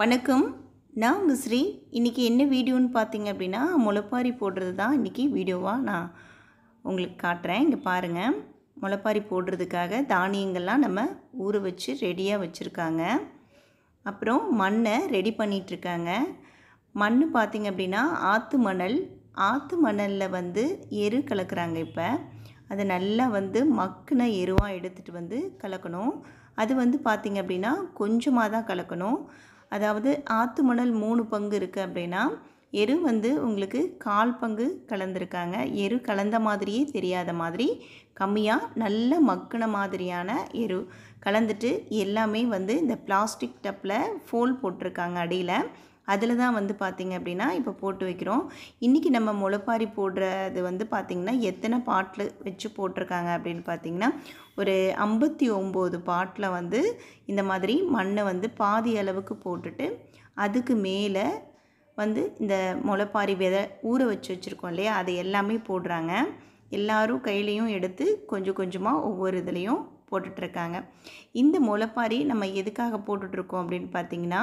வணக்கம் நான் உங்கள் ஸ்ரீ இன்றைக்கி என்ன வீடியோன்னு பார்த்தீங்க அப்படின்னா முளைப்பாரி போடுறது தான் இன்றைக்கி வீடியோவாக நான் உங்களுக்கு காட்டுறேன் இங்கே பாருங்கள் முளைப்பாரி போடுறதுக்காக தானியங்கள்லாம் நம்ம ஊற வச்சு ரெடியாக வச்சுருக்காங்க அப்புறம் மண்ணை ரெடி பண்ணிகிட்ருக்காங்க மண் பார்த்திங்க அப்படின்னா ஆற்று மணல் ஆற்று மணலில் வந்து எரு கலக்கிறாங்க இப்போ அதை நல்லா வந்து மக்கின எருவாக எடுத்துகிட்டு வந்து கலக்கணும் அது வந்து பார்த்திங்க அப்படின்னா கொஞ்சமாக தான் கலக்கணும் அதாவது ஆத்து மணல் மூணு பங்கு இருக்குது அப்படின்னா எரு வந்து உங்களுக்கு கால் பங்கு கலந்துருக்காங்க எரு கலந்த மாதிரியே தெரியாத மாதிரி கம்மியாக நல்ல மக்கின மாதிரியான எரு கலந்துட்டு எல்லாமே வந்து இந்த பிளாஸ்டிக் டப்பில் ஃபோல் போட்டிருக்காங்க அடியில் அதில் தான் வந்து பார்த்திங்க அப்படின்னா இப்போ போட்டு வைக்கிறோம் இன்றைக்கி நம்ம முளைப்பாரி போடுறது வந்து பார்த்திங்கன்னா எத்தனை பாட்டில் வச்சு போட்டிருக்காங்க அப்படின்னு பார்த்திங்கன்னா ஒரு ஐம்பத்தி ஒம்பது பாட்டில் வந்து இந்த மாதிரி மண்ணை வந்து பாதி அளவுக்கு போட்டுட்டு அதுக்கு மேலே வந்து இந்த முளைப்பாரி விதை ஊற வச்சு வச்சுருக்கோம் இல்லையா அதை எல்லாமே போடுறாங்க எல்லோரும் கையிலையும் எடுத்து கொஞ்சம் கொஞ்சமாக ஒவ்வொரு இதுலேயும் போட்டுட்ருக்காங்க இந்த முளைப்பாரி நம்ம எதுக்காக போட்டுட்ருக்கோம் அப்படின்னு பார்த்திங்கன்னா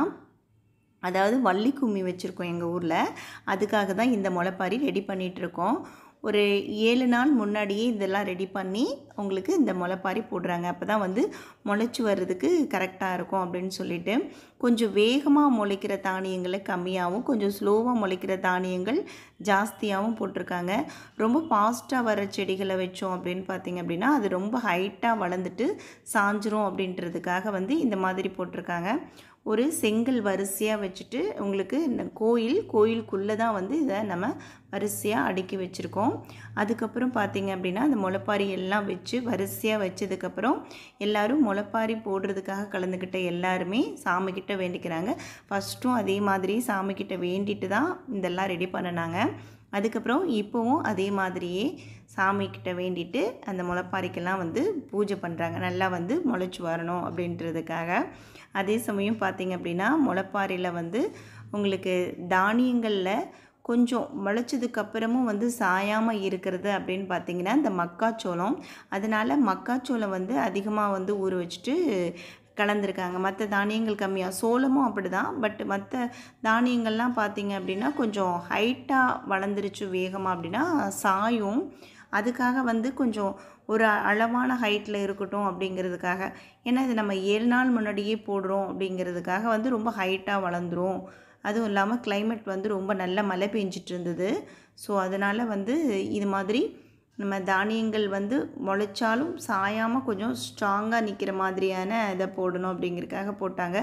அதாவது வள்ளி கும்மி வச்சுருக்கோம் எங்கள் ஊரில் அதுக்காக தான் இந்த முளைப்பாரி ரெடி பண்ணிகிட்ருக்கோம் ஒரு ஏழு நாள் முன்னாடியே இதெல்லாம் ரெடி பண்ணி உங்களுக்கு இந்த முளைப்பாரி போடுறாங்க அப்போ தான் வந்து முளைச்சி வர்றதுக்கு கரெக்டாக இருக்கும் அப்படின்னு சொல்லிட்டு கொஞ்சம் வேகமாக முளைக்கிற தானியங்களை கம்மியாகவும் கொஞ்சம் ஸ்லோவாக முளைக்கிற தானியங்கள் ஜாஸ்தியாகவும் போட்டிருக்காங்க ரொம்ப ஃபாஸ்ட்டாக வர செடிகளை வச்சோம் அப்படின்னு பார்த்திங்க அப்படின்னா அது ரொம்ப ஹைட்டாக வளர்ந்துட்டு சாஞ்சிரும் அப்படின்றதுக்காக வந்து இந்த மாதிரி போட்டிருக்காங்க ஒரு செங்கல் வரிசையாக வச்சுட்டு உங்களுக்கு கோயில் கோயிலுக்குள்ளே தான் வந்து இதை நம்ம வரிசையாக அடுக்கி வச்சுருக்கோம் அதுக்கப்புறம் பார்த்திங்க அப்படின்னா அந்த முளைப்பாரி எல்லாம் வச்சு வரிசையாக வச்சதுக்கப்புறம் எல்லோரும் முளைப்பாரி போடுறதுக்காக கலந்துக்கிட்ட எல்லாருமே சாமிக்கிட்ட சாமிக்கிட்ட வேண்டிக்கிறாங்க ஃபஸ்ட்டும் அதே மாதிரி சாமிக்கிட்ட வேண்டிட்டு தான் இதெல்லாம் ரெடி பண்ணினாங்க அதுக்கப்புறம் இப்போவும் அதே மாதிரியே சாமிக்கிட்ட வேண்டிட்டு அந்த முளைப்பாறைக்கெல்லாம் வந்து பூஜை பண்ணுறாங்க நல்லா வந்து முளைச்சி வரணும் அப்படின்றதுக்காக அதே சமயம் பார்த்திங்க அப்படின்னா முளைப்பாறையில் வந்து உங்களுக்கு தானியங்களில் கொஞ்சம் முளைச்சதுக்கப்புறமும் வந்து சாயாமல் இருக்கிறது அப்படின்னு பார்த்தீங்கன்னா இந்த மக்காச்சோளம் அதனால் மக்காச்சோளம் வந்து அதிகமாக வந்து ஊற வச்சுட்டு கலந்துருக்காங்க மற்ற தானியங்கள் கம்மியாக சோளமும் அப்படி தான் பட் மற்ற தானியங்கள்லாம் பார்த்திங்க அப்படின்னா கொஞ்சம் ஹைட்டாக வளர்ந்துருச்சு வேகமாக அப்படின்னா சாயும் அதுக்காக வந்து கொஞ்சம் ஒரு அளவான ஹைட்டில் இருக்கட்டும் அப்படிங்கிறதுக்காக ஏன்னா இது நம்ம ஏழு நாள் முன்னாடியே போடுறோம் அப்படிங்கிறதுக்காக வந்து ரொம்ப ஹைட்டாக வளர்ந்துரும் அதுவும் இல்லாமல் கிளைமேட் வந்து ரொம்ப நல்ல மழை பெஞ்சிட்ருந்தது ஸோ அதனால் வந்து இது மாதிரி நம்ம தானியங்கள் வந்து முளைச்சாலும் சாயாமல் கொஞ்சம் ஸ்ட்ராங்காக நிற்கிற மாதிரியான இதை போடணும் அப்படிங்கிறதுக்காக போட்டாங்க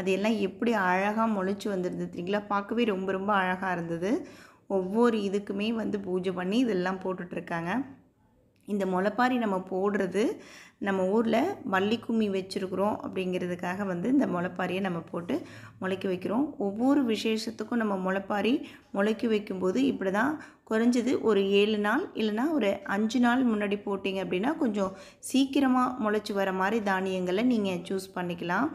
அதையெல்லாம் எப்படி அழகாக முளைச்சி வந்துருந்தது தெரியுங்களா பார்க்கவே ரொம்ப ரொம்ப அழகாக இருந்தது ஒவ்வொரு இதுக்குமே வந்து பூஜை பண்ணி இதெல்லாம் போட்டுட்ருக்காங்க இந்த முளைப்பாரி நம்ம போடுறது நம்ம ஊரில் மல்லி கும்மி வச்சுருக்குறோம் அப்படிங்கிறதுக்காக வந்து இந்த முளைப்பாரியை நம்ம போட்டு முளைக்க வைக்கிறோம் ஒவ்வொரு விசேஷத்துக்கும் நம்ம முளைப்பாரி முளைக்க வைக்கும்போது இப்படி தான் குறைஞ்சது ஒரு ஏழு நாள் இல்லைனா ஒரு அஞ்சு நாள் முன்னாடி போட்டிங்க அப்படின்னா கொஞ்சம் சீக்கிரமாக முளைச்சி வர மாதிரி தானியங்களை நீங்கள் சூஸ் பண்ணிக்கலாம்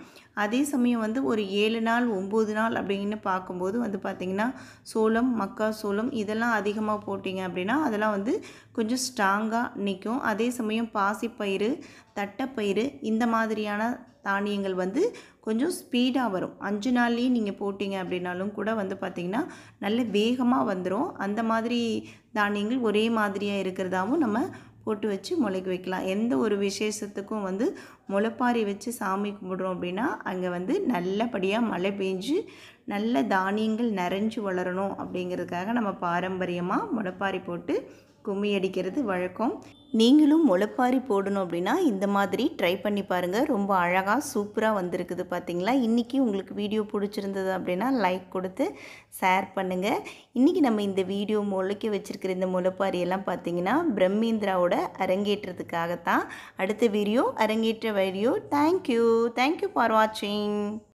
அதே சமயம் வந்து ஒரு ஏழு நாள் ஒம்பது நாள் அப்படின்னு பார்க்கும்போது வந்து பார்த்திங்கன்னா சோளம் மக்கா சோளம் இதெல்லாம் அதிகமாக போட்டிங்க அப்படின்னா அதெல்லாம் வந்து கொஞ்சம் ஸ்ட்ராங்காக நிற்கும் அதே சமயம் பாசிப்பயிறு தட்டைப்பயிறு இந்த மாதிரியான தானியங்கள் வந்து கொஞ்சம் ஸ்பீடாக வரும் அஞ்சு நாள்லேயே நீங்கள் போட்டிங்க அப்படின்னாலும் கூட வந்து பார்த்திங்கன்னா நல்ல வேகமாக வந்துடும் அந்த மாதிரி தானியங்கள் ஒரே மாதிரியாக இருக்கிறதாவும் நம்ம போட்டு வச்சு முளைக்க வைக்கலாம் எந்த ஒரு விசேஷத்துக்கும் வந்து முளைப்பாரி வச்சு சாமி கும்பிட்றோம் அப்படின்னா அங்கே வந்து நல்லபடியாக மழை பெஞ்சு நல்ல தானியங்கள் நிறைஞ்சு வளரணும் அப்படிங்கிறதுக்காக நம்ம பாரம்பரியமாக முளைப்பாரி போட்டு கும்மி அடிக்கிறது வழக்கம் நீங்களும் முளைப்பாரி போடணும் அப்படின்னா இந்த மாதிரி ட்ரை பண்ணி பாருங்கள் ரொம்ப அழகாக சூப்பராக வந்திருக்குது பார்த்தீங்களா இன்றைக்கி உங்களுக்கு வீடியோ பிடிச்சிருந்தது அப்படின்னா லைக் கொடுத்து ஷேர் பண்ணுங்கள் இன்றைக்கி நம்ம இந்த வீடியோ முளைக்க வச்சுருக்கிற இந்த முளைப்பாரியெல்லாம் பார்த்தீங்கன்னா பிரம்மேந்திராவோட அரங்கேற்றத்துக்காகத்தான் அடுத்த வீடியோ அரங்கேற்ற வீடியோ தேங்க்யூ தேங்க்யூ ஃபார் வாட்சிங்